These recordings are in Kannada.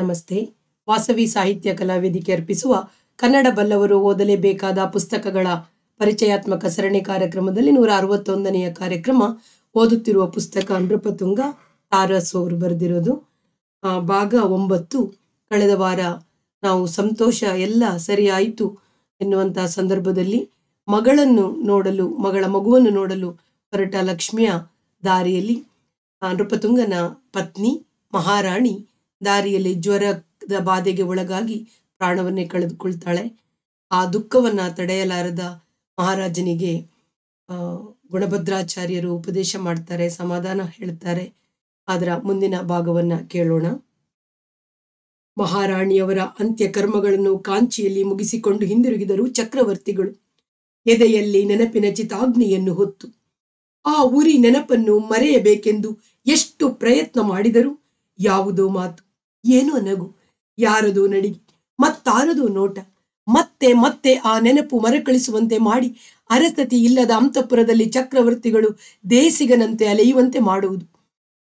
ನಮಸ್ತೆ ವಾಸವಿ ಸಾಹಿತ್ಯ ಕಲಾವೇದಿಕೆ ಅರ್ಪಿಸುವ ಕನ್ನಡ ಬಲ್ಲವರು ಓದಲೇಬೇಕಾದ ಪುಸ್ತಕಗಳ ಪರಿಚಯಾತ್ಮಕ ಸರಣಿ ಕಾರ್ಯಕ್ರಮದಲ್ಲಿ ನೂರ ಅರವತ್ತೊಂದನೆಯ ಕಾರ್ಯಕ್ರಮ ಓದುತ್ತಿರುವ ಪುಸ್ತಕ ನೃಪತುಂಗ ತಾರಸ್ ಅವರು ಬರೆದಿರೋದು ಭಾಗ ಒಂಬತ್ತು ಕಳೆದ ವಾರ ನಾವು ಸಂತೋಷ ಎಲ್ಲ ಸರಿಯಾಯಿತು ಎನ್ನುವಂತಹ ಸಂದರ್ಭದಲ್ಲಿ ಮಗಳನ್ನು ನೋಡಲು ಮಗಳ ಮಗುವನ್ನು ನೋಡಲು ಹೊರಟ ಲಕ್ಷ್ಮಿಯ ದಾರಿಯಲ್ಲಿ ನೃಪತುಂಗನ ಪತ್ನಿ ಮಹಾರಾಣಿ ದಾರಿಯಲ್ಲಿ ಜ್ವರದ ಬಾಧೆಗೆ ಒಳಗಾಗಿ ಪ್ರಾಣವನ್ನೇ ಕಳೆದುಕೊಳ್ತಾಳೆ ಆ ದುಃಖವನ್ನ ತಡೆಯಲಾರದ ಮಹಾರಾಜನಿಗೆ ಗುಣಭದ್ರಾಚಾರ್ಯರು ಉಪದೇಶ ಮಾಡ್ತಾರೆ ಸಮಾಧಾನ ಹೇಳ್ತಾರೆ ಅದರ ಮುಂದಿನ ಭಾಗವನ್ನ ಕೇಳೋಣ ಮಹಾರಾಣಿಯವರ ಅಂತ್ಯ ಕರ್ಮಗಳನ್ನು ಕಾಂಚಿಯಲ್ಲಿ ಮುಗಿಸಿಕೊಂಡು ಹಿಂದಿರುಗಿದರು ಚಕ್ರವರ್ತಿಗಳು ಎದೆಯಲ್ಲಿ ನೆನಪಿನ ಚಿತಾಗ್ನಿಯನ್ನು ಹೊತ್ತು ಆ ಉರಿ ನೆನಪನ್ನು ಮರೆಯಬೇಕೆಂದು ಎಷ್ಟು ಪ್ರಯತ್ನ ಮಾಡಿದರೂ ಯಾವುದೋ ಮಾತು ಏನೋ ನಗು ಯಾರದು ನಡಿಗೆ ಮತ್ತಾರದು ನೋಟ ಮತ್ತೆ ಮತ್ತೆ ಆ ನೆನಪು ಮರಕಳಿಸುವಂತೆ ಮಾಡಿ ಅರಸತಿ ಇಲ್ಲದ ಅಂತಪುರದಲ್ಲಿ ಚಕ್ರವರ್ತಿಗಳು ದೇಸಿಗನಂತೆ ಅಲೆಯುವಂತೆ ಮಾಡುವುದು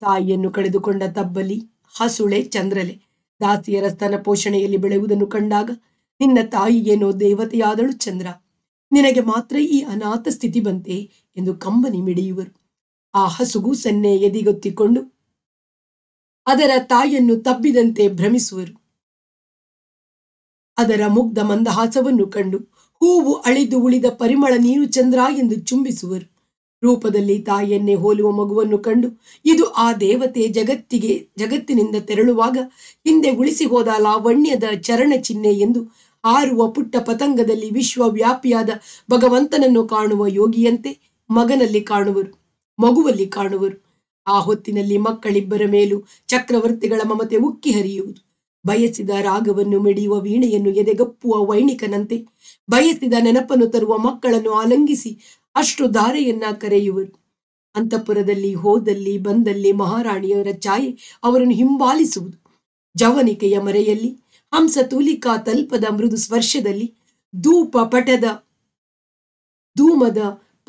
ತಾಯಿಯನ್ನು ಕಳೆದುಕೊಂಡ ತಬ್ಬಲಿ ಹಸುಳೆ ಚಂದ್ರಲೆ ದಾಸಿಯರ ಸ್ತನ ಪೋಷಣೆಯಲ್ಲಿ ಬೆಳೆಯುವುದನ್ನು ಕಂಡಾಗ ನಿನ್ನ ತಾಯಿಯೇನೋ ದೇವತೆಯಾದಳು ಚಂದ್ರ ನಿನಗೆ ಮಾತ್ರ ಈ ಅನಾಥ ಸ್ಥಿತಿ ಬಂತೆ ಎಂದು ಕಂಬನಿ ಮಿಡಿಯುವರು ಆ ಹಸುಗೂ ಸನ್ನೆ ಎದಿಗೊತ್ತಿಕೊಂಡು ಅದರ ತಾಯಿಯನ್ನು ತಬ್ಬಿದಂತೆ ಭ್ರಮಿಸುವರು ಅದರ ಮುಗ್ಧ ಮಂದಹಾಸವನ್ನು ಕಂಡು ಹೂವು ಅಳಿದು ಉಳಿದ ಪರಿಮಳ ನೀರು ಚಂದ್ರ ಎಂದು ಚುಂಬಿಸುವರು ರೂಪದಲ್ಲಿ ತಾಯಿಯನ್ನೇ ಹೋಲುವ ಮಗುವನ್ನು ಕಂಡು ಇದು ಆ ದೇವತೆ ಜಗತ್ತಿಗೆ ಜಗತ್ತಿನಿಂದ ತೆರಳುವಾಗ ಹಿಂದೆ ಉಳಿಸಿ ಹೋದ ಲಾವಣ್ಯದ ಚರಣ ಚಿಹ್ನೆ ಎಂದು ಆರುವ ಪುಟ್ಟ ಪತಂಗದಲ್ಲಿ ವಿಶ್ವವ್ಯಾಪಿಯಾದ ಭಗವಂತನನ್ನು ಕಾಣುವ ಯೋಗಿಯಂತೆ ಮಗನಲ್ಲಿ ಕಾಣುವರು ಮಗುವಲ್ಲಿ ಕಾಣುವರು ಆ ಹೊತ್ತಿನಲ್ಲಿ ಮಕ್ಕಳಿಬ್ಬರ ಮೇಲೂ ಚಕ್ರವರ್ತಿಗಳ ಮಮತೆ ಉಕ್ಕಿ ಹರಿಯುವುದು ಬಯಸಿದ ರಾಗವನ್ನು ಮೆಡಿಯುವ ವೀಣೆಯನ್ನು ಎದೆಗಪ್ಪುವ ವೈಣಿಕನಂತೆ ಬಯಸಿದ ನೆನಪನ್ನು ತರುವ ಮಕ್ಕಳನ್ನು ಆಲಂಗಿಸಿ ಅಷ್ಟು ಧಾರೆಯನ್ನ ಕರೆಯುವರು ಅಂತಃಪುರದಲ್ಲಿ ಹೋದಲ್ಲಿ ಬಂದಲ್ಲಿ ಮಹಾರಾಣಿಯವರ ಛಾಯೆ ಅವರನ್ನು ಹಿಂಬಾಲಿಸುವುದು ಜವನಿಕೆಯ ಮರೆಯಲ್ಲಿ ಹಂಸ ತೂಲಿಕಾ ತಲ್ಪದ ಮೃದು ಸ್ಪರ್ಶದಲ್ಲಿ ಧೂಪ ಪಟದ ಧೂಮದ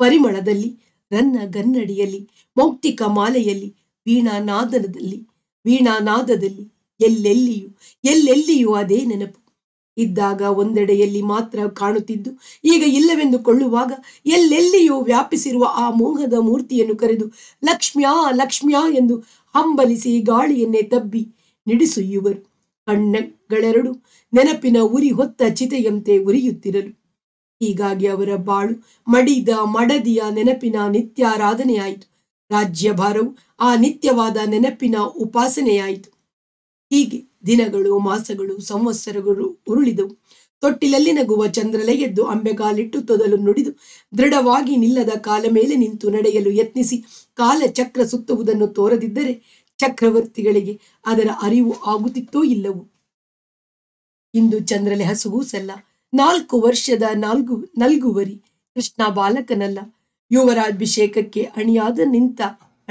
ಪರಿಮಳದಲ್ಲಿ ನನ್ನ ಗನ್ನಡಿಯಲ್ಲಿ ಮೌಕ್ತಿಕ ಮಾಲೆಯಲ್ಲಿ ವೀಣಾ ವೀಣಾನಾದದಲ್ಲಿ ಎಲ್ಲೆಲ್ಲಿಯೂ ಎಲ್ಲೆಲ್ಲಿಯೂ ಅದೇ ನೆನಪು ಇದ್ದಾಗ ಒಂದೆಡೆಯಲ್ಲಿ ಮಾತ್ರ ಕಾಣುತ್ತಿದ್ದು ಈಗ ಇಲ್ಲವೆಂದು ಕೊಳ್ಳುವಾಗ ಎಲ್ಲೆಲ್ಲಿಯೂ ವ್ಯಾಪಿಸಿರುವ ಆ ಮೋಹದ ಮೂರ್ತಿಯನ್ನು ಕರೆದು ಲಕ್ಷ್ಮ್ಯಾ ಲಕ್ಷ್ಮ್ಯಾ ಎಂದು ಹಂಬಲಿಸಿ ಗಾಳಿಯನ್ನೇ ತಬ್ಬಿ ನಿಡಿಸುಯ್ಯುವರು ಕಣ್ಣಗಳೆರಡು ನೆನಪಿನ ಉರಿ ಹೊತ್ತ ಚಿತೆಯಂತೆ ಉರಿಯುತ್ತಿರಲು ಹೀಗಾಗಿ ಅವರ ಬಾಳು ಮಡಿದ ಮಡದಿಯ ನೆನಪಿನ ನಿತ್ಯಾರಾಧನೆಯಾಯಿತು ರಾಜ್ಯಭಾರವು ಆ ನಿತ್ಯವಾದ ನೆನಪಿನ ಉಪಾಸನೆಯಾಯಿತು ಹೀಗೆ ದಿನಗಳು ಮಾಸಗಳು ಸಂವತ್ಸರಗಳು ಉರುಳಿದವು ತೊಟ್ಟಿಲಲ್ಲಿ ನಗುವ ಚಂದ್ರಲೆ ಎದ್ದು ಅಂಬೆಗಾಲಿಟ್ಟು ತೊದಲು ನುಡಿದು ದೃಢವಾಗಿ ನಿಲ್ಲದ ಕಾಲ ಮೇಲೆ ನಿಂತು ನಡೆಯಲು ಯತ್ನಿಸಿ ಕಾಲ ಚಕ್ರ ಸುತ್ತುವುದನ್ನು ತೋರದಿದ್ದರೆ ಚಕ್ರವರ್ತಿಗಳಿಗೆ ಅದರ ಅರಿವು ಆಗುತ್ತಿತ್ತೋ ಇಲ್ಲವೋ ಇಂದು ಚಂದ್ರಲೆ ಹಸುವೂ ಸಲ್ಲ ನಾಲ್ಕು ವರ್ಷದ ನಾಲ್ಕು ನಲ್ಗುವರಿ ಕೃಷ್ಣ ಬಾಲಕನಲ್ಲ ಯುವರಾಭಿಷೇಕಕ್ಕೆ ಅಣಿಯಾದ ನಿಂತ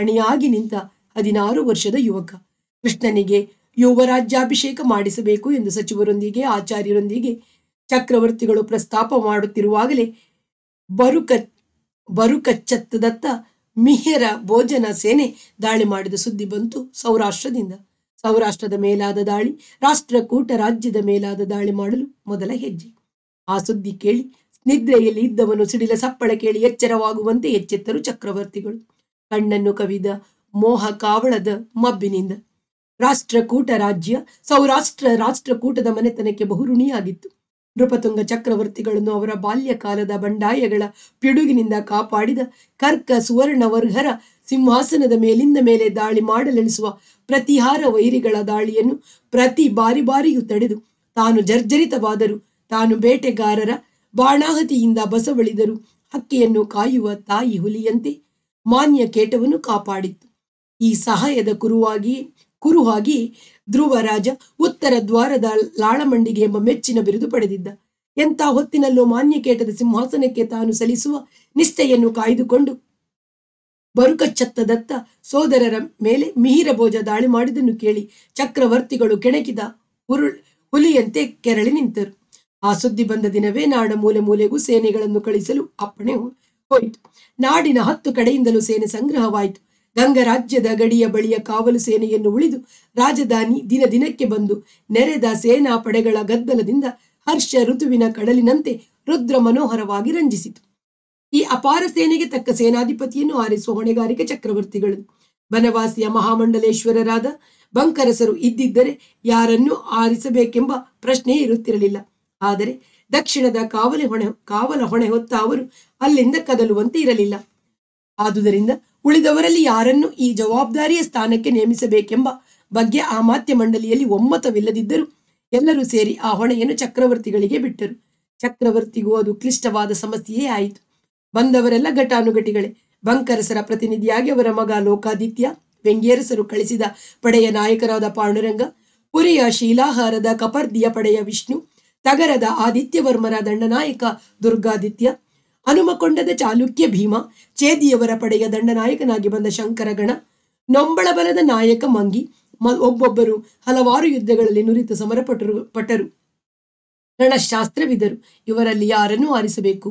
ಅಣಿಯಾಗಿ ನಿಂತ ಹದಿನಾರು ವರ್ಷದ ಯುವಕ ಕೃಷ್ಣನಿಗೆ ಯುವರಾಜ್ಯಾಭಿಷೇಕ ಮಾಡಿಸಬೇಕು ಎಂದು ಸಚಿವರೊಂದಿಗೆ ಆಚಾರ್ಯರೊಂದಿಗೆ ಚಕ್ರವರ್ತಿಗಳು ಪ್ರಸ್ತಾಪ ಮಾಡುತ್ತಿರುವಾಗಲೇ ಬರುಕ ಬರುಕಚ್ಚತ್ತದತ್ತ ಮಿಹಿರ ಭೋಜನ ಸೇನೆ ದಾಳಿ ಮಾಡಿದ ಸುದ್ದಿ ಬಂತು ಸೌರಾಷ್ಟ್ರದಿಂದ ಸೌರಾಷ್ಟ್ರದ ಮೇಲಾದ ದಾಳಿ ರಾಷ್ಟ್ರಕೂಟ ರಾಜ್ಯದ ಮೇಲಾದ ದಾಳಿ ಮಾಡಲು ಮೊದಲ ಹೆಜ್ಜೆ ಆ ಸುದ್ದಿ ಕೇಳಿ ನಿದ್ರೆಯಲ್ಲಿ ಇದ್ದವನು ಸಿಡಿಲ ಸಪ್ಪಳ ಕೇಳಿ ಎಚ್ಚರವಾಗುವಂತೆ ಎಚ್ಚೆತ್ತರು ಚಕ್ರವರ್ತಿಗಳು ಕಣ್ಣನ್ನು ಕವಿದ ಮೋಹ ಕಾವಳದ ಮಬ್ಬಿನಿಂದ ರಾಷ್ಟ್ರಕೂಟ ರಾಜ್ಯ ಸೌರಾಷ್ಟ್ರ ರಾಷ್ಟ್ರಕೂಟದ ಮನೆತನಕ್ಕೆ ಬಹುಋಣಿಯಾಗಿತ್ತು ನೃಪತುಂಗ ಚಕ್ರವರ್ತಿಗಳನ್ನು ಅವರ ಬಾಲ್ಯಕಾಲದ ಬಂಡಾಯಗಳ ಪಿಡುಗಿನಿಂದ ಕಾಪಾಡಿದ ಕರ್ಕ ಸುವರ್ಣವರ್ಹರ ಸಿಂಹಾಸನದ ಮೇಲಿಂದ ಮೇಲೆ ದಾಳಿ ಮಾಡಲೆಣಿಸುವ ಪ್ರತಿಹಾರ ವೈರಿಗಳ ದಾಳಿಯನ್ನು ಪ್ರತಿ ಬಾರಿ ಬಾರಿಯೂ ತಡೆದು ತಾನು ಜರ್ಜರಿತವಾದರೂ ತಾನು ಬೇಟೆಗಾರರ ಬಾಣಾಹತಿಯಿಂದ ಬಸವಳಿದರು ಹಕ್ಕಿಯನ್ನು ಕಾಯುವ ತಾಯಿ ಹುಲಿಯಂತೆ ಮಾನ್ಯ ಕೇಟವನ್ನು ಕಾಪಾಡಿತ್ತು ಈ ಸಹಾಯದ ಕುರುವಾಗಿ ಕುರುಹಾಗಿ ಧ್ರುವರಾಜ ಉತ್ತರ ದ್ವಾರದ ಲಾಳಮಂಡಿಗೆ ಎಂಬ ಮೆಚ್ಚಿನ ಬಿರುದು ಪಡೆದಿದ್ದ ಎಂಥ ಹೊತ್ತಿನಲ್ಲೂ ಮಾನ್ಯಕೇಟದ ಸಿಂಹಾಸನಕ್ಕೆ ತಾನು ಸಲ್ಲಿಸುವ ನಿಷ್ಠೆಯನ್ನು ಕಾಯ್ದುಕೊಂಡು ಬರುಕಚ್ಚತ್ತದತ್ತ ಸೋದರರ ಮೇಲೆ ಮಿಹಿರ ಭೋಜ ದಾಳಿ ಮಾಡಿದನ್ನು ಕೇಳಿ ಚಕ್ರವರ್ತಿಗಳು ಕೆಣಕಿದ ಹುರುಳ್ ಹುಲಿಯಂತೆ ಕೆರಳಿ ನಿಂತರು ಆ ಸುದ್ದಿ ಬಂದ ದಿನವೇ ನಾಡ ಮೂಲೆ ಮೂಲೆಗೂ ಸೇನೆಗಳನ್ನು ಕಳಿಸಲು ಅಪ್ಪಣೆ ಹೋಯಿತು ನಾಡಿನ ಹತ್ತು ಕಡೆಯಿಂದಲೂ ಸೇನೆ ಸಂಗ್ರಹವಾಯಿತು ಗಂಗರಾಜ್ಯದ ಗಡಿಯ ಬಳಿಯ ಕಾವಲು ಸೇನೆಯನ್ನು ಉಳಿದು ರಾಜಧಾನಿ ದಿನ ದಿನಕ್ಕೆ ಬಂದು ನೆರೆದ ಸೇನಾ ಪಡೆಗಳ ಗದ್ದಲದಿಂದ ಹರ್ಷ ಋತುವಿನ ಕಡಲಿನಂತೆ ರುದ್ರ ಮನೋಹರವಾಗಿ ರಂಜಿಸಿತು ಈ ಅಪಾರ ಸೇನೆಗೆ ತಕ್ಕ ಸೇನಾಧಿಪತಿಯನ್ನು ಆರಿಸುವ ಹೊಣೆಗಾರಿಕೆ ಚಕ್ರವರ್ತಿಗಳು ಬನವಾಸಿಯ ಮಹಾಮಂಡಲೇಶ್ವರರಾದ ಬಂಕರಸರು ಇದ್ದಿದ್ದರೆ ಯಾರನ್ನೂ ಆರಿಸಬೇಕೆಂಬ ಪ್ರಶ್ನೆಯೇ ಇರುತ್ತಿರಲಿಲ್ಲ ಆದರೆ ದಕ್ಷಿಣದ ಕಾವಲೆ ಹೊಣೆ ಕಾವಲ ಹೊಣೆ ಹೊತ್ತ ಅವರು ಅಲ್ಲಿಂದ ಕದಲುವಂತೆ ಇರಲಿಲ್ಲ ಆದುದರಿಂದ ಉಳಿದವರಲ್ಲಿ ಯಾರನ್ನು ಈ ಜವಾಬ್ದಾರಿಯ ಸ್ಥಾನಕ್ಕೆ ನೇಮಿಸಬೇಕೆಂಬ ಬಗ್ಗೆ ಆ ಮಾತ್ಯ ಮಂಡಳಿಯಲ್ಲಿ ಒಮ್ಮತವಿಲ್ಲದಿದ್ದರೂ ಎಲ್ಲರೂ ಸೇರಿ ಆ ಹೊಣೆಯನ್ನು ಚಕ್ರವರ್ತಿಗಳಿಗೆ ಬಿಟ್ಟರು ಚಕ್ರವರ್ತಿಗೂ ಅದು ಕ್ಲಿಷ್ಟವಾದ ಸಮಸ್ಯೆಯೇ ಆಯಿತು ಬಂದವರೆಲ್ಲ ಘಟಾನುಘಟಿಗಳೇ ಬಂಕರಸರ ಪ್ರತಿನಿಧಿಯಾಗಿ ಅವರ ಮಗ ಲೋಕಾದಿತ್ಯ ವ್ಯಂಗ್ಯರಸರು ಕಳಿಸಿದ ಪಡೆಯ ನಾಯಕರಾದ ಪಾಂಡುರಂಗ ಪುರಿಯ ಶೀಲಾಹಾರದ ಕಪರ್ದಿಯ ಪಡೆಯ ವಿಷ್ಣು ತಗರದ ಆದಿತ್ಯವರ್ಮರ ದಂಡನಾಯಕ ದುರ್ಗಾದಿತ್ಯ ಹನುಮಕೊಂಡದ ಚಾಲುಕ್ಯ ಭೀಮ ಚೇದಿಯವರ ಪಡೆಯ ದಂಡನಾಯಕನಾಗಿ ಬಂದ ಶಂಕರಗಣ ನೊಂಬಳಬಲದ ನಾಯಕ ಮಂಗಿ ಒಬ್ಬೊಬ್ಬರು ಹಲವಾರು ಯುದ್ಧಗಳಲ್ಲಿ ನುರಿತ ಸಮರಪಟರು ಪಟ್ಟರು ರಣಶಾಸ್ತ್ರವಿದರು ಇವರಲ್ಲಿ ಯಾರನ್ನು ಆರಿಸಬೇಕು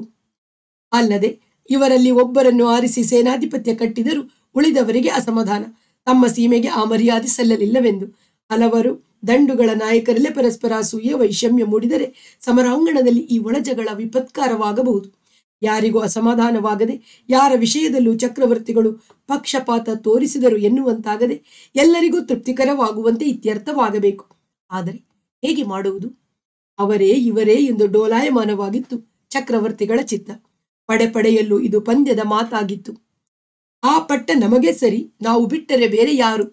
ಅಲ್ಲದೆ ಇವರಲ್ಲಿ ಒಬ್ಬರನ್ನು ಆರಿಸಿ ಸೇನಾಧಿಪತ್ಯ ಕಟ್ಟಿದರೂ ಉಳಿದವರಿಗೆ ಅಸಮಾಧಾನ ತಮ್ಮ ಸೀಮೆಗೆ ಆ ಮರ್ಯಾದೆ ಸಲ್ಲಲಿಲ್ಲವೆಂದು ಹಲವರು ದಂಡುಗಳ ನಾಯಕರಲ್ಲೇ ಪರಸ್ಪರ ಸೂಯ ವೈಷಮ್ಯ ಮೂಡಿದರೆ ಸಮರಾಂಗಣದಲ್ಲಿ ಈ ಒಳಜಗಳ ವಿಪತ್ಕಾರವಾಗಬಹುದು ಯಾರಿಗೂ ಅಸಮಾಧಾನವಾಗದೆ ಯಾರ ವಿಷಯದಲ್ಲೂ ಚಕ್ರವರ್ತಿಗಳು ಪಕ್ಷಪಾತ ತೋರಿಸಿದರು ಎನ್ನುವಂತಾಗದೆ ಎಲ್ಲರಿಗೂ ತೃಪ್ತಿಕರವಾಗುವಂತೆ ಇತ್ಯರ್ಥವಾಗಬೇಕು ಆದರೆ ಹೇಗೆ ಮಾಡುವುದು ಅವರೇ ಇವರೇ ಎಂದು ಡೋಲಾಯಮಾನವಾಗಿತ್ತು ಚಕ್ರವರ್ತಿಗಳ ಚಿತ್ತ ಪಡೆ ಪಡೆಯಲ್ಲೂ ಇದು ಪಂದ್ಯದ ಮಾತಾಗಿತ್ತು ಆ ಪಟ್ಟ ನಮಗೆ ಸರಿ ನಾವು ಬಿಟ್ಟರೆ ಬೇರೆ ಯಾರು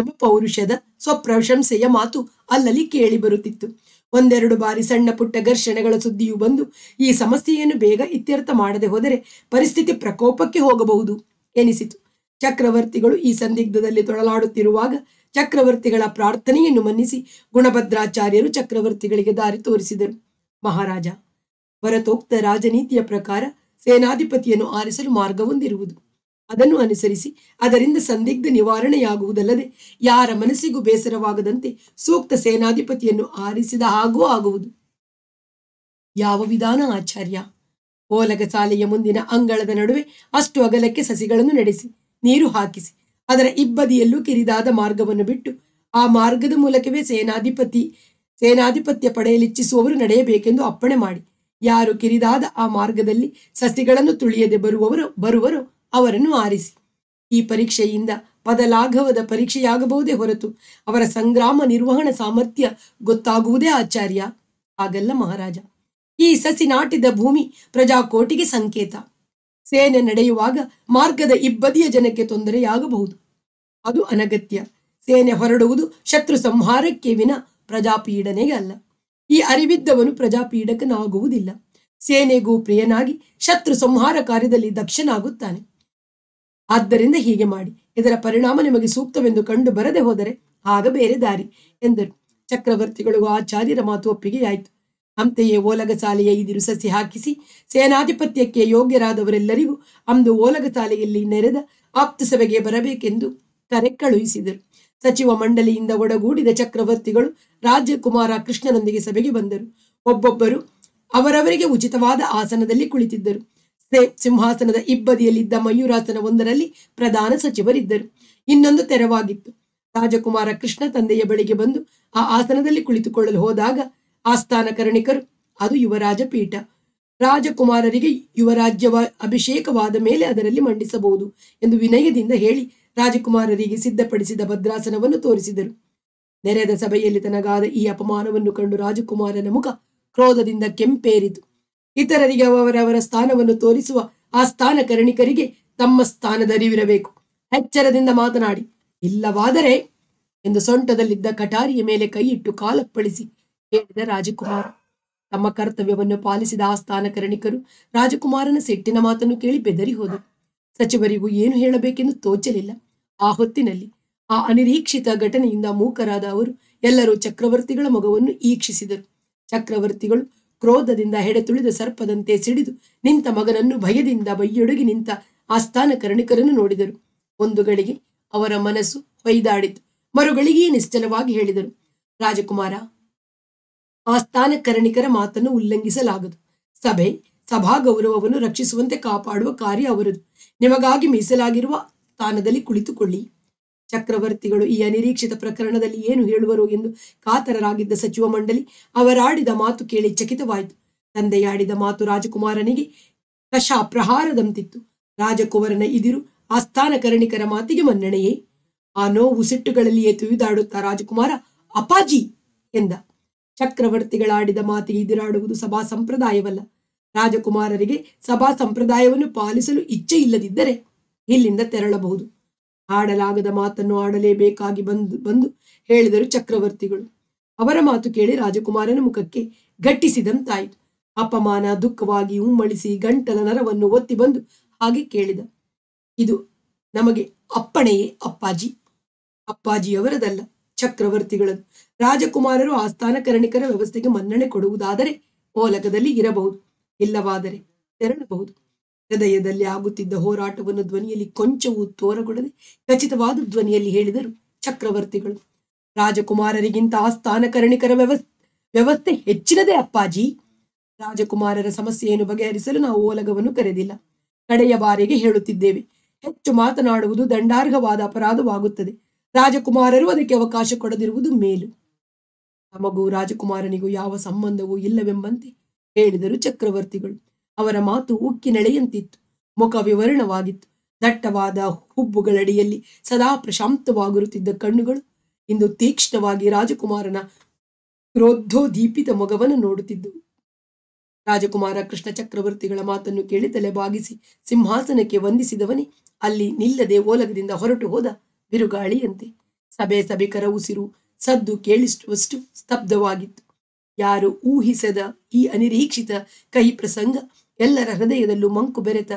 ಎಂಬ ಪೌರುಷದ ಸ್ವಪ್ರಶಂಸೆಯ ಮಾತು ಅಲ್ಲಲ್ಲಿ ಕೇಳಿ ಬರುತ್ತಿತ್ತು ಒಂದೆರಡು ಬಾರಿ ಸಣ್ಣ ಪುಟ್ಟ ಘರ್ಷಣೆಗಳ ಸುದ್ದಿಯು ಬಂದು ಈ ಸಮಸ್ಯೆಯನ್ನು ಬೇಗ ಇತ್ಯರ್ಥ ಮಾಡದೆ ಹೋದರೆ ಪರಿಸ್ಥಿತಿ ಪ್ರಕೋಪಕ್ಕೆ ಹೋಗಬಹುದು ಎನಿಸಿತು ಚಕ್ರವರ್ತಿಗಳು ಈ ಸಂದಿಗ್ಧದಲ್ಲಿ ತೊಳಲಾಡುತ್ತಿರುವಾಗ ಚಕ್ರವರ್ತಿಗಳ ಪ್ರಾರ್ಥನೆಯನ್ನು ಮನ್ನಿಸಿ ಗುಣಭದ್ರಾಚಾರ್ಯರು ಚಕ್ರವರ್ತಿಗಳಿಗೆ ದಾರಿ ತೋರಿಸಿದರು ಮಹಾರಾಜ ಹೊರತೋಕ್ತ ರಾಜನೀತಿಯ ಪ್ರಕಾರ ಸೇನಾಧಿಪತಿಯನ್ನು ಆರಿಸಲು ಮಾರ್ಗವೊಂದಿರುವುದು ಅದನ್ನು ಅನುಸರಿಸಿ ಅದರಿಂದ ಸಂದಿಗ್ಧ ನಿವಾರಣೆಯಾಗುವುದಲ್ಲದೆ ಯಾರ ಮನಸ್ಸಿಗೂ ಬೇಸರವಾಗದಂತೆ ಸೂಕ್ತ ಸೇನಾಧಿಪತಿಯನ್ನು ಆರಿಸಿದ ಹಾಗೂ ಆಗುವುದು ಯಾವ ವಿಧಾನ ಆಚಾರ್ಯ ಓಲಗ ಶಾಲೆಯ ಮುಂದಿನ ಅಂಗಳದ ನಡುವೆ ಅಷ್ಟು ಅಗಲಕ್ಕೆ ಸಸಿಗಳನ್ನು ನಡೆಸಿ ನೀರು ಹಾಕಿಸಿ ಅದರ ಇಬ್ಬದಿಯಲ್ಲೂ ಕಿರಿದಾದ ಮಾರ್ಗವನ್ನು ಬಿಟ್ಟು ಆ ಮಾರ್ಗದ ಮೂಲಕವೇ ಸೇನಾಧಿಪತಿ ಸೇನಾಧಿಪತ್ಯ ಪಡೆಯಲಿಚ್ಛಿಸುವವರು ನಡೆಯಬೇಕೆಂದು ಅಪ್ಪಣೆ ಮಾಡಿ ಯಾರು ಕಿರಿದಾದ ಆ ಮಾರ್ಗದಲ್ಲಿ ಸಸಿಗಳನ್ನು ತುಳಿಯದೆ ಬರುವವರು ಬರುವರು ಅವರನ್ನು ಆರಿಸಿ ಈ ಪರೀಕ್ಷೆಯಿಂದ ಪದಲಾಘವದ ಪರೀಕ್ಷೆಯಾಗಬಹುದೇ ಹೊರತು ಅವರ ಸಂಗ್ರಾಮ ನಿರ್ವಹಣ ಸಾಮರ್ಥ್ಯ ಗೊತ್ತಾಗುವುದೇ ಆಚಾರ್ಯ ಹಾಗಲ್ಲ ಮಹಾರಾಜ ಈ ಸಸಿ ನಾಟಿದ ಭೂಮಿ ಪ್ರಜಾಕೋಟಿಗೆ ಸಂಕೇತ ಸೇನೆ ನಡೆಯುವಾಗ ಮಾರ್ಗದ ಇಬ್ಬದಿಯ ಜನಕ್ಕೆ ತೊಂದರೆಯಾಗಬಹುದು ಅದು ಅನಗತ್ಯ ಸೇನೆ ಹೊರಡುವುದು ಶತ್ರು ಸಂಹಾರಕ್ಕೆ ವಿನ ಪ್ರಜಾಪೀಡನೆಗೆ ಅಲ್ಲ ಈ ಅರಿವಿದ್ದವನು ಪ್ರಜಾಪೀಡಕನಾಗುವುದಿಲ್ಲ ಸೇನೆಗೂ ಪ್ರಿಯನಾಗಿ ಶತ್ರು ಸಂಹಾರ ಕಾರ್ಯದಲ್ಲಿ ದಕ್ಷನಾಗುತ್ತಾನೆ ಆದ್ದರಿಂದ ಹೀಗೆ ಮಾಡಿ ಇದರ ಪರಿಣಾಮ ನಿಮಗೆ ಸೂಕ್ತವೆಂದು ಕಂಡು ಬರದೆ ಹೋದರೆ ಆಗ ಬೇರೆ ದಾರಿ ಎಂದರು ಚಕ್ರವರ್ತಿಗಳು ಆಚಾರ್ಯರ ಮಾತು ಒಪ್ಪಿಗೆಯಾಯಿತು ಅಂತೆಯೇ ಓಲಗಸಾಲೆಯ ಇದಿರು ಸಸಿ ಹಾಕಿಸಿ ಸೇನಾಧಿಪತ್ಯಕ್ಕೆ ಯೋಗ್ಯರಾದವರೆಲ್ಲರಿಗೂ ಅಂದು ಓಲಗಸಾಲೆಯಲ್ಲಿ ನೆರೆದ ಆಪ್ತ ಸಭೆಗೆ ಬರಬೇಕೆಂದು ಕರೆ ಕಳುಹಿಸಿದರು ಸಚಿವ ಮಂಡಳಿಯಿಂದ ಒಡಗೂಡಿದ ಚಕ್ರವರ್ತಿಗಳು ರಾಜಕುಮಾರ ಕೃಷ್ಣನೊಂದಿಗೆ ಸಭೆಗೆ ಬಂದರು ಒಬ್ಬೊಬ್ಬರು ಅವರವರಿಗೆ ಉಚಿತವಾದ ಆಸನದಲ್ಲಿ ಕುಳಿತಿದ್ದರು ಸಿಂಹಾಸನದ ಇಬ್ಬದಿಯಲ್ಲಿದ್ದ ಮಯೂರಾಸನ ಒಂದರಲ್ಲಿ ಪ್ರಧಾನ ಸಚಿವರಿದ್ದರು ಇನ್ನೊಂದು ತೆರವಾಗಿತ್ತು ರಾಜಕುಮಾರ ಕೃಷ್ಣ ತಂದೆಯ ಬಳಿಗೆ ಬಂದು ಆ ಆಸನದಲ್ಲಿ ಕುಳಿತುಕೊಳ್ಳಲು ಹೋದಾಗ ಆಸ್ಥಾನ ಕರ್ಣಿಕರು ಅದು ಯುವರಾಜ ಪೀಠ ರಾಜಕುಮಾರರಿಗೆ ಯುವರಾಜ್ಯವ ಅಭಿಷೇಕವಾದ ಮೇಲೆ ಅದರಲ್ಲಿ ಮಂಡಿಸಬಹುದು ಎಂದು ವಿನಯದಿಂದ ಹೇಳಿ ರಾಜಕುಮಾರರಿಗೆ ಸಿದ್ಧಪಡಿಸಿದ ಭದ್ರಾಸನವನ್ನು ತೋರಿಸಿದರು ನೆರೆದ ಸಭೆಯಲ್ಲಿ ತನಗಾದ ಈ ಅಪಮಾನವನ್ನು ಕಂಡು ರಾಜಕುಮಾರನ ಮುಖ ಕ್ರೋಧದಿಂದ ಕೆಂಪೇರಿತು ಇತರರಿಗೆ ಅವರವರ ಸ್ಥಾನವನ್ನು ತೋರಿಸುವ ಆ ಸ್ಥಾನ ಕರ್ಣಿಕರಿಗೆ ತಮ್ಮ ಸ್ಥಾನದ ಅರಿವಿರಬೇಕು ಎಚ್ಚರದಿಂದ ಮಾತನಾಡಿ ಇಲ್ಲವಾದರೆ ಎಂದು ಸೊಂಟದಲ್ಲಿದ್ದ ಕಟಾರಿಯ ಮೇಲೆ ಕೈಯಿಟ್ಟು ಕಾಲಪ್ಪಳಿಸಿ ಹೇಳಿದ ರಾಜಕುಮಾರ ತಮ್ಮ ಕರ್ತವ್ಯವನ್ನು ಪಾಲಿಸಿದ ಆ ಸ್ಥಾನ ಕರ್ಣಿಕರು ರಾಜಕುಮಾರನ ಸಿಟ್ಟಿನ ಮಾತನ್ನು ಕೇಳಿ ಬೆದರಿ ಹೋದರು ಸಚಿವರಿಗೂ ಏನು ಹೇಳಬೇಕೆಂದು ತೋಚಲಿಲ್ಲ ಆ ಹೊತ್ತಿನಲ್ಲಿ ಆ ಅನಿರೀಕ್ಷಿತ ಘಟನೆಯಿಂದ ಮೂಕರಾದ ಅವರು ಎಲ್ಲರೂ ಚಕ್ರವರ್ತಿಗಳ ಮೊಗವನ್ನು ಈಕ್ಷಿಸಿದರು ಚಕ್ರವರ್ತಿಗಳು ಕ್ರೋಧದಿಂದ ಹೆಡೆತುಳಿದ ಸರ್ಪದಂತೆ ಸಿಡಿದು ನಿಂತ ಮಗನನ್ನು ಭಯದಿಂದ ಬೈಯೊಡಗಿ ನಿಂತ ಆಸ್ಥಾನ ಕರ್ಣಿಕರನ್ನು ನೋಡಿದರು ಒಂದು ಗಳಿಗೆ ಅವರ ಮನಸ್ಸು ಹೊಯ್ದಾಡಿತು ಮರುಗಳಿಗೆ ನಿಶ್ಚಲವಾಗಿ ಹೇಳಿದರು ರಾಜಕುಮಾರ ಆಸ್ಥಾನ ಕರ್ಣಿಕರ ಮಾತನ್ನು ಉಲ್ಲಂಘಿಸಲಾಗದು ಸಭೆ ಸಭಾ ಗೌರವವನ್ನು ರಕ್ಷಿಸುವಂತೆ ಕಾಪಾಡುವ ಕಾರ್ಯ ಅವರದು ನಿಮಗಾಗಿ ಮೀಸಲಾಗಿರುವ ಸ್ಥಾನದಲ್ಲಿ ಕುಳಿತುಕೊಳ್ಳಿ ಚಕ್ರವರ್ತಿಗಳು ಈ ಅನಿರೀಕ್ಷಿತ ಪ್ರಕರಣದಲ್ಲಿ ಏನು ಹೇಳುವರು ಎಂದು ಕಾತರರಾಗಿದ್ದ ಸಚಿವ ಮಂಡಳಿ ಅವರಾಡಿದ ಮಾತು ಕೇಳಿ ಚಕಿತವಾಯಿತು ತಂದೆಯಾಡಿದ ಮಾತು ರಾಜಕುಮಾರನಿಗೆ ಕಶಾ ಪ್ರಹಾರದಂತಿತ್ತು ರಾಜಕುವರನ ಇದಿರು ಆಸ್ಥಾನ ಕರ್ಣಿಕರ ಮಾತಿಗೆ ಮನ್ನಣೆಯೇ ಆ ನೋವು ಸಿಟ್ಟುಗಳಲ್ಲಿಯೇ ತುಯಿದಾಡುತ್ತಾ ರಾಜಕುಮಾರ ಅಪಾಜಿ ಎಂದ ಚಕ್ರವರ್ತಿಗಳಾಡಿದ ಮಾತಿಗೆ ಇದಿರಾಡುವುದು ಸಭಾ ಸಂಪ್ರದಾಯವಲ್ಲ ರಾಜಕುಮಾರರಿಗೆ ಸಭಾ ಸಂಪ್ರದಾಯವನ್ನು ಪಾಲಿಸಲು ಇಚ್ಛೆ ಇಲ್ಲದಿದ್ದರೆ ಇಲ್ಲಿಂದ ತೆರಳಬಹುದು ಆಡಲಾಗದ ಮಾತನ್ನು ಆಡಲೇಬೇಕಾಗಿ ಬಂದು ಬಂದು ಹೇಳಿದರು ಚಕ್ರವರ್ತಿಗಳು ಅವರ ಮಾತು ಕೇಳಿ ರಾಜಕುಮಾರನ ಮುಖಕ್ಕೆ ಗಟ್ಟಿಸಿದಂತಾಯಿತು ಅಪಮಾನ ದುಃಖವಾಗಿ ಉಮ್ಮಳಿಸಿ ಗಂಟಲ ನರವನ್ನು ಒತ್ತಿ ಬಂದು ಹಾಗೆ ಕೇಳಿದ ಇದು ನಮಗೆ ಅಪ್ಪಣೆಯೇ ಅಪ್ಪಾಜಿ ಅಪ್ಪಾಜಿಯವರದಲ್ಲ ಚಕ್ರವರ್ತಿಗಳದ್ದು ರಾಜಕುಮಾರರು ಆಸ್ಥಾನಕರಣಿಕರ ವ್ಯವಸ್ಥೆಗೆ ಮನ್ನಣೆ ಕೊಡುವುದಾದರೆ ಓಲಕದಲ್ಲಿ ಇರಬಹುದು ಇಲ್ಲವಾದರೆ ತೆರಳಬಹುದು ಹೃದಯದಲ್ಲಿ ಆಗುತ್ತಿದ್ದ ಹೋರಾಟವನ್ನು ಧ್ವನಿಯಲ್ಲಿ ಕೊಂಚವೂ ತೋರಗೊಡದೆ ಖಚಿತವಾದ ಧ್ವನಿಯಲ್ಲಿ ಹೇಳಿದರು ಚಕ್ರವರ್ತಿಗಳು ರಾಜಕುಮಾರರಿಗಿಂತ ಸ್ಥಾನಕರಣಿಕರ ಕರಣಿಕರ ವ್ಯವಸ್ಥೆ ಹೆಚ್ಚಿನದೇ ಅಪ್ಪಾಜಿ ರಾಜಕುಮಾರರ ಸಮಸ್ಯೆಯನ್ನು ಬಗೆಹರಿಸಲು ನಾವು ಓಲಗವನ್ನು ಕರೆದಿಲ್ಲ ಕಡೆಯ ಬಾರಿಗೆ ಹೇಳುತ್ತಿದ್ದೇವೆ ಹೆಚ್ಚು ಮಾತನಾಡುವುದು ದಂಡಾರ್ಹವಾದ ಅಪರಾಧವಾಗುತ್ತದೆ ರಾಜಕುಮಾರರು ಅದಕ್ಕೆ ಅವಕಾಶ ಕೊಡದಿರುವುದು ಮೇಲು ನಮಗೂ ರಾಜಕುಮಾರನಿಗೂ ಯಾವ ಸಂಬಂಧವೂ ಇಲ್ಲವೆಂಬಂತೆ ಹೇಳಿದರು ಚಕ್ರವರ್ತಿಗಳು ಅವರ ಮಾತು ಉಕ್ಕಿನೆಳೆಯಂತಿತ್ತು ಮುಖ ವಿವರಣವಾಗಿತ್ತು ದಟ್ಟವಾದ ಹುಬ್ಬುಗಳಡಿಯಲ್ಲಿ ಸದಾ ಪ್ರಶಾಂತವಾಗಿರುತ್ತಿದ್ದ ಕಣ್ಣುಗಳು ಇಂದು ತೀಕ್ಷ್ಣವಾಗಿ ರಾಜಕುಮಾರನ ಕ್ರೋಧೋದೀಪಿತ ಮೊಗವನ್ನು ನೋಡುತ್ತಿದ್ದವು ರಾಜಕುಮಾರ ಕೃಷ್ಣ ಚಕ್ರವರ್ತಿಗಳ ಮಾತನ್ನು ಕೇಳಿದಲೆ ಬಾಗಿಸಿ ಸಿಂಹಾಸನಕ್ಕೆ ವಂದಿಸಿದವನೇ ಅಲ್ಲಿ ನಿಲ್ಲದೆ ಓಲಗದಿಂದ ಹೊರಟು ಹೋದ ಬಿರುಗಾಳಿಯಂತೆ ಸಭೆ ಸಭಿಕರ ಉಸಿರು ಸದ್ದು ಕೇಳಿಸುವಷ್ಟು ಸ್ತಬ್ಧವಾಗಿತ್ತು ಯಾರು ಊಹಿಸದ ಈ ಅನಿರೀಕ್ಷಿತ ಕಹಿ ಪ್ರಸಂಗ ಎಲ್ಲರ ಹೃದಯದಲ್ಲೂ ಮಂಕು ಬೆರೆತ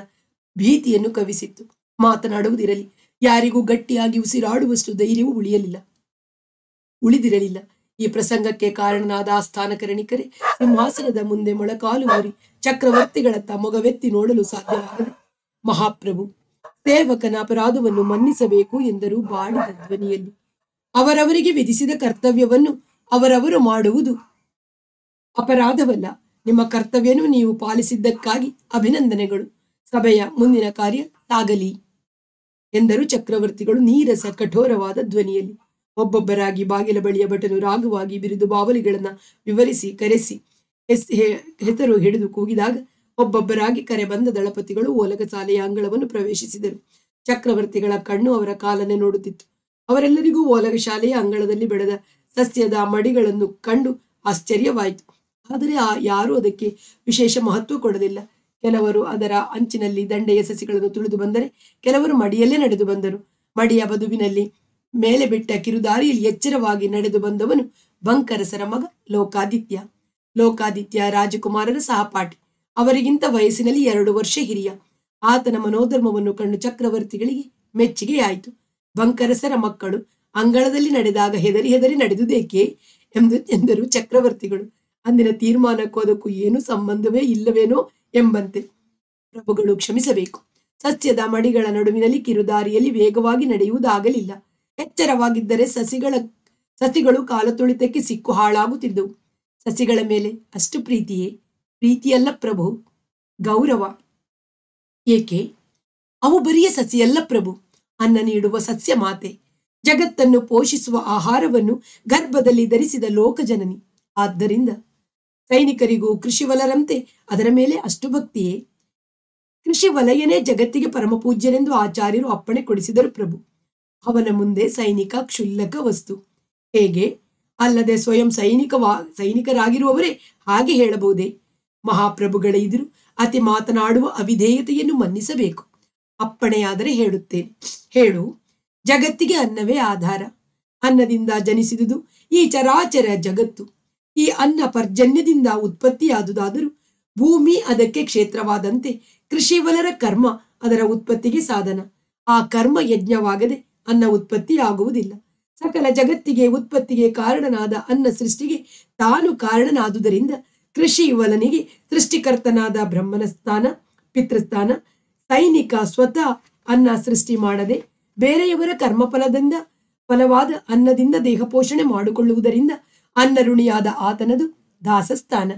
ಭೀತಿಯನ್ನು ಕವಿಸಿತ್ತು ಮಾತನಾಡುವುದಿರಲಿ ಯಾರಿಗೂ ಗಟ್ಟಿಯಾಗಿ ಉಸಿರಾಡುವಷ್ಟು ಧೈರ್ಯವೂ ಉಳಿಯಲಿಲ್ಲ ಉಳಿದಿರಲಿಲ್ಲ ಈ ಪ್ರಸಂಗಕ್ಕೆ ಕಾರಣನಾದ ಆಸ್ಥಾನ ಸಿಂಹಾಸನದ ಮುಂದೆ ಮೊಳಕಾಲು ಮೂರಿ ಚಕ್ರವರ್ತಿಗಳತ್ತ ಮೊಗವೆತ್ತಿ ನೋಡಲು ಸಾಧ್ಯವಾಗದು ಮಹಾಪ್ರಭು ಸೇವಕನ ಅಪರಾಧವನ್ನು ಮನ್ನಿಸಬೇಕು ಎಂದರು ಬಾಡಿದ ಧ್ವನಿಯಲ್ಲಿ ಅವರವರಿಗೆ ವಿಧಿಸಿದ ಕರ್ತವ್ಯವನ್ನು ಅವರವರು ಮಾಡುವುದು ಅಪರಾಧವಲ್ಲ ನಿಮ್ಮ ಕರ್ತವ್ಯನೂ ನೀವು ಪಾಲಿಸಿದ್ದಕ್ಕಾಗಿ ಅಭಿನಂದನೆಗಳು ಸಭೆಯ ಮುಂದಿನ ಕಾರ್ಯ ಸಾಗಲಿ ಎಂದರು ಚಕ್ರವರ್ತಿಗಳು ನೀರಸ ಕಠೋರವಾದ ಧ್ವನಿಯಲ್ಲಿ ಒಬ್ಬೊಬ್ಬರಾಗಿ ಬಾಗಿಲ ಬಳಿಯ ಭಟನು ರಾಗವಾಗಿ ಬಿರಿದು ಬಾವಲಿಗಳನ್ನ ವಿವರಿಸಿ ಕರೆಸಿ ಹೆಸ್ ಹೆಸರು ಹಿಡಿದು ಕೂಗಿದಾಗ ಒಬ್ಬೊಬ್ಬರಾಗಿ ಕರೆ ಬಂದ ದಳಪತಿಗಳು ಸಾಲೆಯ ಅಂಗಳವನ್ನು ಪ್ರವೇಶಿಸಿದರು ಚಕ್ರವರ್ತಿಗಳ ಕಣ್ಣು ಅವರ ಕಾಲನೆ ನೋಡುತ್ತಿತ್ತು ಅವರೆಲ್ಲರಿಗೂ ಓಲಗ ಶಾಲೆಯ ಅಂಗಳದಲ್ಲಿ ಬೆಳೆದ ಸಸ್ಯದ ಮಡಿಗಳನ್ನು ಕಂಡು ಆಶ್ಚರ್ಯವಾಯಿತು ಆದರೆ ಆ ಯಾರೂ ಅದಕ್ಕೆ ವಿಶೇಷ ಮಹತ್ವ ಕೊಡಲಿಲ್ಲ ಕೆಲವರು ಅದರ ಅಂಚಿನಲ್ಲಿ ದಂಡೆಯ ಸಸಿಗಳನ್ನು ತುಳಿದು ಬಂದರೆ ಕೆಲವರು ಮಡಿಯಲ್ಲೇ ನಡೆದು ಬಂದರು ಮಡಿಯ ಬದುವಿನಲ್ಲಿ ಮೇಲೆ ಬಿಟ್ಟ ಕಿರುದಾರಿಯಲ್ಲಿ ಎಚ್ಚರವಾಗಿ ನಡೆದು ಬಂದವನು ಬಂಕರಸರ ಮಗ ಲೋಕಾದಿತ್ಯ ಲೋಕಾದಿತ್ಯ ರಾಜಕುಮಾರರ ಸಹಪಾಠಿ ಅವರಿಗಿಂತ ವಯಸ್ಸಿನಲ್ಲಿ ಎರಡು ವರ್ಷ ಹಿರಿಯ ಆತನ ಮನೋಧರ್ಮವನ್ನು ಕಂಡು ಚಕ್ರವರ್ತಿಗಳಿಗೆ ಮೆಚ್ಚುಗೆಯಾಯಿತು ಬಂಕರಸರ ಮಕ್ಕಳು ಅಂಗಳದಲ್ಲಿ ನಡೆದಾಗ ಹೆದರಿ ಹೆದರಿ ನಡೆದುದೇಕೆ ಎಂದು ಎಂದರು ಚಕ್ರವರ್ತಿಗಳು ಅಂದಿನ ತೀರ್ಮಾನಕ್ಕೂ ಅದಕ್ಕೂ ಏನು ಸಂಬಂಧವೇ ಇಲ್ಲವೇನೋ ಎಂಬಂತೆ ಪ್ರಭುಗಳು ಕ್ಷಮಿಸಬೇಕು ಸಸ್ಯದ ಮಡಿಗಳ ನಡುವಿನಲ್ಲಿ ಕಿರುದಾರಿಯಲ್ಲಿ ವೇಗವಾಗಿ ನಡೆಯುವುದಾಗಲಿಲ್ಲ ಎಚ್ಚರವಾಗಿದ್ದರೆ ಸಸಿಗಳ ಸಸಿಗಳು ಕಾಲತುಳಿತಕ್ಕೆ ಸಿಕ್ಕು ಹಾಳಾಗುತ್ತಿದ್ದವು ಸಸಿಗಳ ಮೇಲೆ ಅಷ್ಟು ಪ್ರೀತಿಯೇ ಪ್ರೀತಿಯಲ್ಲ ಪ್ರಭು ಗೌರವ ಏಕೆ ಅವು ಬರಿಯ ಸಸಿಯಲ್ಲ ಪ್ರಭು ಅನ್ನ ನೀಡುವ ಸಸ್ಯ ಮಾತೆ ಜಗತ್ತನ್ನು ಪೋಷಿಸುವ ಆಹಾರವನ್ನು ಗರ್ಭದಲ್ಲಿ ಧರಿಸಿದ ಲೋಕಜನನಿ ಆದ್ದರಿಂದ ಸೈನಿಕರಿಗೂ ಕೃಷಿ ವಲರಂತೆ ಅದರ ಮೇಲೆ ಅಷ್ಟು ಭಕ್ತಿಯೇ ಕೃಷಿ ವಲಯನೇ ಜಗತ್ತಿಗೆ ಪರಮಪೂಜ್ಯನೆಂದು ಆಚಾರ್ಯರು ಅಪ್ಪಣೆ ಕೊಡಿಸಿದರು ಪ್ರಭು ಅವನ ಮುಂದೆ ಸೈನಿಕ ಕ್ಷುಲ್ಲಕ ವಸ್ತು ಹೇಗೆ ಅಲ್ಲದೆ ಸ್ವಯಂ ಸೈನಿಕವಾ ಸೈನಿಕರಾಗಿರುವವರೇ ಹಾಗೆ ಹೇಳಬಹುದೇ ಮಹಾಪ್ರಭುಗಳ ಎದುರು ಅತಿ ಮಾತನಾಡುವ ಅವಿಧೇಯತೆಯನ್ನು ಮನ್ನಿಸಬೇಕು ಅಪ್ಪಣೆಯಾದರೆ ಹೇಳುತ್ತೇನೆ ಹೇಳು ಜಗತ್ತಿಗೆ ಅನ್ನವೇ ಆಧಾರ ಅನ್ನದಿಂದ ಜನಿಸಿದುದು ಈ ಚರಾಚರ ಜಗತ್ತು ಈ ಅನ್ನ ಪರ್ಜನ್ಯದಿಂದ ಉತ್ಪತ್ತಿಯಾದುದಾದರೂ ಭೂಮಿ ಅದಕ್ಕೆ ಕ್ಷೇತ್ರವಾದಂತೆ ಕೃಷಿವಲರ ಕರ್ಮ ಅದರ ಉತ್ಪತ್ತಿಗೆ ಸಾಧನ ಆ ಕರ್ಮ ಯಜ್ಞವಾಗದೆ ಅನ್ನ ಉತ್ಪತ್ತಿಯಾಗುವುದಿಲ್ಲ ಸಕಲ ಜಗತ್ತಿಗೆ ಉತ್ಪತ್ತಿಗೆ ಕಾರಣನಾದ ಅನ್ನ ಸೃಷ್ಟಿಗೆ ತಾನು ಕಾರಣನಾದುದರಿಂದ ಕೃಷಿ ವಲನಿಗೆ ಸೃಷ್ಟಿಕರ್ತನಾದ ಬ್ರಹ್ಮನ ಸ್ಥಾನ ಪಿತೃಸ್ಥಾನ ಸೈನಿಕ ಸ್ವತಃ ಅನ್ನ ಸೃಷ್ಟಿ ಮಾಡದೆ ಬೇರೆಯವರ ಕರ್ಮಫಲದಿಂದ ಫಲವಾದ ಅನ್ನದಿಂದ ದೇಹ ಪೋಷಣೆ ಮಾಡಿಕೊಳ್ಳುವುದರಿಂದ ಅನ್ನಋಣಿಯಾದ ಆತನದು ದಾಸಸ್ಥಾನ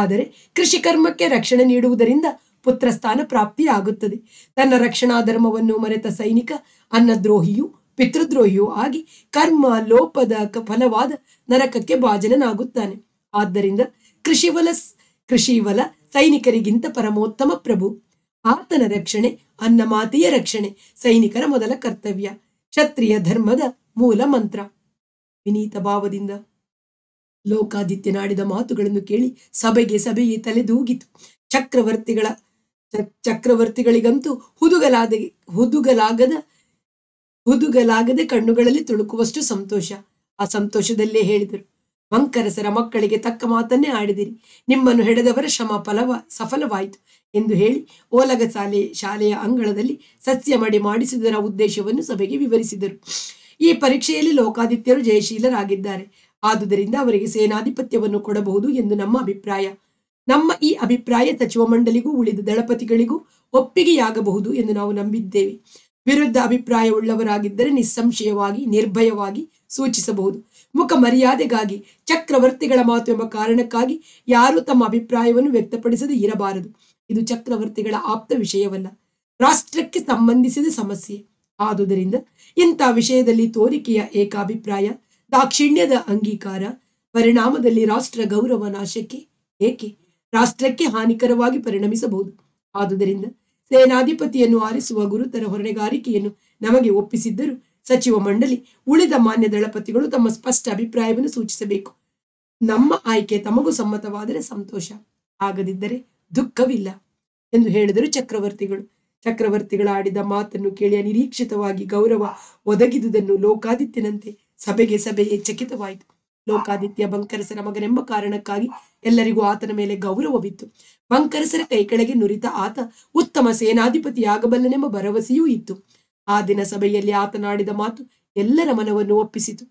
ಆದರೆ ಕೃಷಿ ಕರ್ಮಕ್ಕೆ ರಕ್ಷಣೆ ನೀಡುವುದರಿಂದ ಪುತ್ರಸ್ಥಾನ ಪ್ರಾಪ್ತಿಯಾಗುತ್ತದೆ ತನ್ನ ರಕ್ಷಣಾ ಧರ್ಮವನ್ನು ಮರೆತ ಸೈನಿಕ ಅನ್ನದ್ರೋಹಿಯು ಪಿತೃದ್ರೋಹಿಯೂ ಆಗಿ ಕರ್ಮ ಲೋಪದ ಫಲವಾದ ನರಕಕ್ಕೆ ಭಾಜನನಾಗುತ್ತಾನೆ ಆದ್ದರಿಂದ ಕೃಷಿವಲ ಕೃಷಿವಲ ಸೈನಿಕರಿಗಿಂತ ಪರಮೋತ್ತಮ ಪ್ರಭು ಆತನ ರಕ್ಷಣೆ ಅನ್ನ ಮಾತೆಯ ರಕ್ಷಣೆ ಸೈನಿಕರ ಮೊದಲ ಕರ್ತವ್ಯ ಕ್ಷತ್ರಿಯ ಧರ್ಮದ ಮೂಲ ಮಂತ್ರ ವಿನೀತ ಭಾವದಿಂದ ಲೋಕಾದಿತ್ಯನಾಡಿದ ಮಾತುಗಳನ್ನು ಕೇಳಿ ಸಭೆಗೆ ಸಭೆಯೇ ತಲೆದೂಗಿತು ಚಕ್ರವರ್ತಿಗಳ ಚಕ್ರವರ್ತಿಗಳಿಗಂತೂ ಹುದುಗಲಾದ ಹುದುಗಲಾಗದ ಹುದುಗಲಾಗದೆ ಕಣ್ಣುಗಳಲ್ಲಿ ತುಳುಕುವಷ್ಟು ಸಂತೋಷ ಆ ಸಂತೋಷದಲ್ಲೇ ಹೇಳಿದರು ಮಂಕರಸರ ಮಕ್ಕಳಿಗೆ ತಕ್ಕ ಮಾತನ್ನೇ ಆಡಿದಿರಿ ನಿಮ್ಮನ್ನು ಹೆಡೆದವರ ಶ್ರಮ ಫಲವ ಸಫಲವಾಯಿತು ಎಂದು ಹೇಳಿ ಓಲಗ ಶಾಲೆ ಶಾಲೆಯ ಅಂಗಳದಲ್ಲಿ ಸಸ್ಯ ಮಡಿ ಮಾಡಿಸುವುದರ ಉದ್ದೇಶವನ್ನು ಸಭೆಗೆ ವಿವರಿಸಿದರು ಈ ಪರೀಕ್ಷೆಯಲ್ಲಿ ಲೋಕಾದಿತ್ಯರು ಜಯಶೀಲರಾಗಿದ್ದಾರೆ ಆದುದರಿಂದ ಅವರಿಗೆ ಸೇನಾಧಿಪತ್ಯವನ್ನು ಕೊಡಬಹುದು ಎಂದು ನಮ್ಮ ಅಭಿಪ್ರಾಯ ನಮ್ಮ ಈ ಅಭಿಪ್ರಾಯ ಸಚಿವ ಮಂಡಳಿಗೂ ಉಳಿದ ದಳಪತಿಗಳಿಗೂ ಒಪ್ಪಿಗೆಯಾಗಬಹುದು ಎಂದು ನಾವು ನಂಬಿದ್ದೇವೆ ವಿರುದ್ಧ ಅಭಿಪ್ರಾಯವುಳ್ಳವರಾಗಿದ್ದರೆ ನಿಸ್ಸಂಶಯವಾಗಿ ನಿರ್ಭಯವಾಗಿ ಸೂಚಿಸಬಹುದು ಮುಖ ಮರ್ಯಾದೆಗಾಗಿ ಚಕ್ರವರ್ತಿಗಳ ಮಾತು ಎಂಬ ಕಾರಣಕ್ಕಾಗಿ ಯಾರು ತಮ್ಮ ಅಭಿಪ್ರಾಯವನ್ನು ವ್ಯಕ್ತಪಡಿಸದೆ ಇರಬಾರದು ಇದು ಚಕ್ರವರ್ತಿಗಳ ಆಪ್ತ ವಿಷಯವಲ್ಲ ರಾಷ್ಟ್ರಕ್ಕೆ ಸಂಬಂಧಿಸಿದ ಸಮಸ್ಯೆ ಆದುದರಿಂದ ಇಂಥ ವಿಷಯದಲ್ಲಿ ತೋರಿಕೆಯ ಏಕಾಭಿಪ್ರಾಯ ದಾಕ್ಷಿಣ್ಯದ ಅಂಗೀಕಾರ ಪರಿಣಾಮದಲ್ಲಿ ರಾಷ್ಟ್ರ ಗೌರವ ನಾಶಕ್ಕೆ ಏಕೆ ರಾಷ್ಟ್ರಕ್ಕೆ ಹಾನಿಕರವಾಗಿ ಪರಿಣಮಿಸಬಹುದು ಆದುದರಿಂದ ಸೇನಾಧಿಪತಿಯನ್ನು ಆರಿಸುವ ಗುರುತರ ಹೊರಣೆಗಾರಿಕೆಯನ್ನು ನಮಗೆ ಒಪ್ಪಿಸಿದ್ದರೂ ಸಚಿವ ಮಂಡಳಿ ಉಳಿದ ಮಾನ್ಯ ದಳಪತಿಗಳು ತಮ್ಮ ಸ್ಪಷ್ಟ ಅಭಿಪ್ರಾಯವನ್ನು ಸೂಚಿಸಬೇಕು ನಮ್ಮ ಆಯ್ಕೆ ತಮಗೂ ಸಮ್ಮತವಾದರೆ ಸಂತೋಷ ಆಗದಿದ್ದರೆ ದುಃಖವಿಲ್ಲ ಎಂದು ಹೇಳಿದರು ಚಕ್ರವರ್ತಿಗಳು ಚಕ್ರವರ್ತಿಗಳ ಆಡಿದ ಮಾತನ್ನು ಕೇಳಿ ಅನಿರೀಕ್ಷಿತವಾಗಿ ಗೌರವ ಒದಗಿದುದನ್ನು ಲೋಕಾದಿತ್ಯನಂತೆ ಸಭೆಗೆ ಸಭೆಯೇ ಚಕಿತವಾಯಿತು ಲೋಕಾದಿತ್ಯ ಬಂಕರಸರ ಮಗನೆಂಬ ಕಾರಣಕ್ಕಾಗಿ ಎಲ್ಲರಿಗೂ ಆತನ ಮೇಲೆ ಗೌರವವಿತ್ತು ಬಂಕರಸರ ಕೈ ಕೆಳಗೆ ನುರಿತ ಆತ ಉತ್ತಮ ಸೇನಾಧಿಪತಿಯಾಗಬಲ್ಲನೆಂಬ ಭರವಸೆಯೂ ಇತ್ತು ಆ ದಿನ ಸಭೆಯಲ್ಲಿ ಆತನಾಡಿದ ಮಾತು ಎಲ್ಲರ ಮನವನ್ನು ಒಪ್ಪಿಸಿತು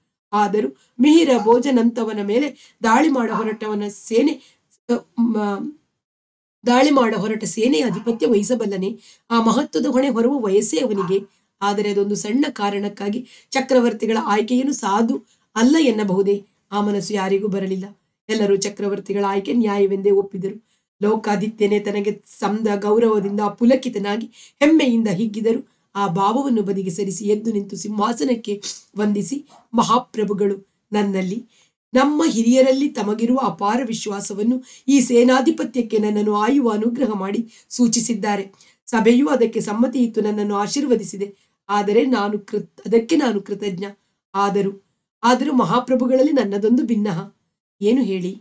ಆದರೂ ಮಿಹಿರ ಭೋಜನಂತವನ ಮೇಲೆ ದಾಳಿ ಮಾಡ ಹೊರಟವನ ಸೇನೆ ದಾಳಿ ಮಾಡ ಹೊರಟ ಸೇನೆಯ ಆಧಿಪತ್ಯ ವಹಿಸಬಲ್ಲನೆ ಆ ಮಹತ್ವದ ಹೊಣೆ ಹೊರುವ ವಯಸ್ಸೇ ಅವನಿಗೆ ಆದರೆ ಅದೊಂದು ಸಣ್ಣ ಕಾರಣಕ್ಕಾಗಿ ಚಕ್ರವರ್ತಿಗಳ ಆಯ್ಕೆಯನ್ನು ಸಾಧು ಅಲ್ಲ ಎನ್ನಬಹುದೇ ಆ ಮನಸ್ಸು ಯಾರಿಗೂ ಬರಲಿಲ್ಲ ಎಲ್ಲರೂ ಚಕ್ರವರ್ತಿಗಳ ಆಯ್ಕೆ ನ್ಯಾಯವೆಂದೇ ಒಪ್ಪಿದರು ಲೋಕಾದಿತ್ಯನೇ ತನಗೆ ಸಂದ ಗೌರವದಿಂದ ಪುಲಕಿತನಾಗಿ ಹೆಮ್ಮೆಯಿಂದ ಹಿಗ್ಗಿದರು ಆ ಭಾವವನ್ನು ಬದಿಗೆ ಸರಿಸಿ ಎದ್ದು ನಿಂತು ಸಿಂಹಾಸನಕ್ಕೆ ವಂದಿಸಿ ಮಹಾಪ್ರಭುಗಳು ನನ್ನಲ್ಲಿ ನಮ್ಮ ಹಿರಿಯರಲ್ಲಿ ತಮಗಿರುವ ಅಪಾರ ವಿಶ್ವಾಸವನ್ನು ಈ ಸೇನಾಧಿಪತ್ಯಕ್ಕೆ ನನ್ನನ್ನು ಆಯುವ ಅನುಗ್ರಹ ಮಾಡಿ ಸೂಚಿಸಿದ್ದಾರೆ ಸಭೆಯೂ ಅದಕ್ಕೆ ಸಮ್ಮತಿಯಿತ್ತು ನನ್ನನ್ನು ಆಶೀರ್ವದಿಸಿದೆ ಆದರೆ ನಾನು ಕೃತ್ ಅದಕ್ಕೆ ನಾನು ಕೃತಜ್ಞ ಆದರೂ ಆದರೂ ಮಹಾಪ್ರಭುಗಳಲ್ಲಿ ನನ್ನದೊಂದು ಭಿನ್ನಹ ಏನು ಹೇಳಿ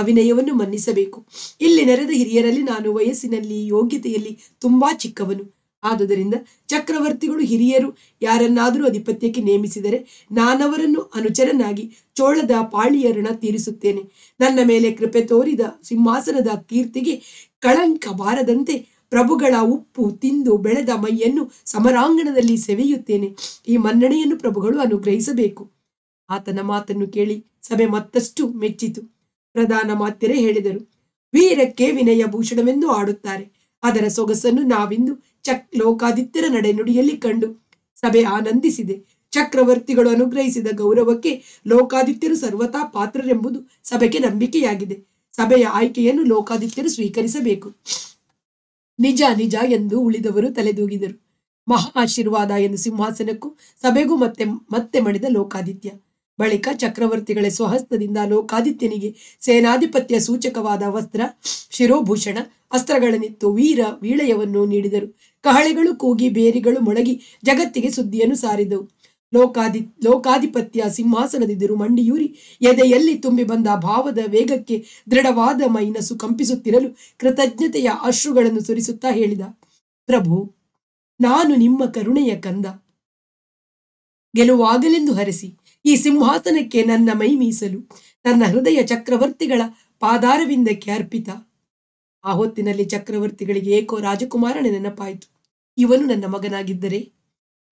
ಅವಿನಯವನ್ನು ಮನ್ನಿಸಬೇಕು ಇಲ್ಲಿ ನೆರೆದ ಹಿರಿಯರಲ್ಲಿ ನಾನು ವಯಸ್ಸಿನಲ್ಲಿ ಯೋಗ್ಯತೆಯಲ್ಲಿ ತುಂಬಾ ಚಿಕ್ಕವನು ಆದುದರಿಂದ ಚಕ್ರವರ್ತಿಗಳು ಹಿರಿಯರು ಯಾರನ್ನಾದರೂ ಅಧಿಪತ್ಯಕ್ಕೆ ನೇಮಿಸಿದರೆ ನಾನವರನ್ನು ಅನುಚರನಾಗಿ ಚೋಳದ ಪಾಳಿಯ ಋಣ ತೀರಿಸುತ್ತೇನೆ ನನ್ನ ಮೇಲೆ ಕೃಪೆ ತೋರಿದ ಸಿಂಹಾಸನದ ಕೀರ್ತಿಗೆ ಕಳಂಕ ಬಾರದಂತೆ ಪ್ರಭುಗಳ ಉಪ್ಪು ತಿಂದು ಬೆಳೆದ ಮೈಯನ್ನು ಸಮರಾಂಗಣದಲ್ಲಿ ಸೆವೆಯುತ್ತೇನೆ ಈ ಮನ್ನಣೆಯನ್ನು ಪ್ರಭುಗಳು ಅನುಗ್ರಹಿಸಬೇಕು ಆತನ ಮಾತನ್ನು ಕೇಳಿ ಸಭೆ ಮತ್ತಷ್ಟು ಮೆಚ್ಚಿತು ಪ್ರಧಾನ ಮಾತ್ಯರೇ ಹೇಳಿದರು ವೀರಕ್ಕೆ ವಿನಯ ಭೂಷಣವೆಂದು ಆಡುತ್ತಾರೆ ಅದರ ಸೊಗಸನ್ನು ನಾವಿಂದು ಚಕ್ ಲೋಕಾದಿತ್ಯರ ನಡೆನುಡಿಯಲ್ಲಿ ಕಂಡು ಸಭೆ ಆನಂದಿಸಿದೆ ಚಕ್ರವರ್ತಿಗಳು ಅನುಗ್ರಹಿಸಿದ ಗೌರವಕ್ಕೆ ಲೋಕಾದಿತ್ಯರು ಸರ್ವತಾ ಪಾತ್ರರೆಂಬುದು ಸಭೆಗೆ ನಂಬಿಕೆಯಾಗಿದೆ ಸಭೆಯ ಆಯ್ಕೆಯನ್ನು ಲೋಕಾದಿತ್ಯರು ಸ್ವೀಕರಿಸಬೇಕು ನಿಜ ನಿಜ ಎಂದು ಉಳಿದವರು ತಲೆದೂಗಿದರು ಮಹಾ ಆಶೀರ್ವಾದ ಎಂದು ಸಿಂಹಾಸನಕ್ಕೂ ಸಭೆಗೂ ಮತ್ತೆ ಮತ್ತೆ ಮಡಿದ ಲೋಕಾದಿತ್ಯ ಬಳಿಕ ಚಕ್ರವರ್ತಿಗಳ ಸ್ವಹಸ್ತದಿಂದ ಲೋಕಾದಿತ್ಯನಿಗೆ ಸೇನಾಧಿಪತ್ಯ ಸೂಚಕವಾದ ವಸ್ತ್ರ ಶಿರೋಭೂಷಣ ಅಸ್ತ್ರಗಳನ್ನಿತ್ತು ವೀರ ವೀಳಯವನ್ನು ನೀಡಿದರು ಕಹಳೆಗಳು ಕೂಗಿ ಬೇರಿಗಳು ಮೊಳಗಿ ಜಗತ್ತಿಗೆ ಸುದ್ದಿಯನ್ನು ಸಾರಿದವು ಲೋಕಾಧಿ ಲೋಕಾಧಿಪತ್ಯ ಸಿಂಹಾಸನದಿದ್ದರೂ ಮಂಡಿಯೂರಿ ಎದೆಯಲ್ಲಿ ತುಂಬಿ ಬಂದ ಭಾವದ ವೇಗಕ್ಕೆ ದೃಢವಾದ ಮೈನಸು ಕಂಪಿಸುತ್ತಿರಲು ಕೃತಜ್ಞತೆಯ ಅಶ್ರುಗಳನ್ನು ಸುರಿಸುತ್ತಾ ಹೇಳಿದ ಪ್ರಭು ನಾನು ನಿಮ್ಮ ಕರುಣೆಯ ಕಂದ ಗೆಲುವಾಗಲೆಂದು ಹರಿಸಿ ಈ ಸಿಂಹಾಸನಕ್ಕೆ ನನ್ನ ಮೈ ಮೀಸಲು ನನ್ನ ಹೃದಯ ಚಕ್ರವರ್ತಿಗಳ ಪಾದಾರವಿಂದಕ್ಕೆ ಅರ್ಪಿತ ಆ ಹೊತ್ತಿನಲ್ಲಿ ಚಕ್ರವರ್ತಿಗಳಿಗೆ ಏಕೋ ರಾಜಕುಮಾರನ ನೆನಪಾಯಿತು ಇವನು ನನ್ನ ಮಗನಾಗಿದ್ದರೆ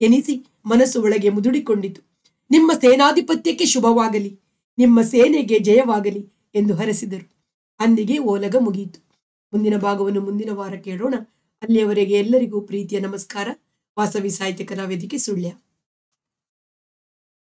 ಎನಿಸಿ ಮನಸ್ಸು ಒಳಗೆ ಮುದುಡಿಕೊಂಡಿತು ನಿಮ್ಮ ಸೇನಾಧಿಪತ್ಯಕ್ಕೆ ಶುಭವಾಗಲಿ ನಿಮ್ಮ ಸೇನೆಗೆ ಜಯವಾಗಲಿ ಎಂದು ಹರಸಿದರು ಅಂದಿಗೆ ಓಲಗ ಮುಗಿಯಿತು ಮುಂದಿನ ಭಾಗವನ್ನು ಮುಂದಿನ ವಾರ ಕೇಳೋಣ ಅಲ್ಲಿಯವರೆಗೆ ಎಲ್ಲರಿಗೂ ಪ್ರೀತಿಯ ನಮಸ್ಕಾರ ವಾಸವಿ ಸಾಹಿತ್ಯ ಕಲಾವೇದಿಕೆ ಸುಳ್ಯ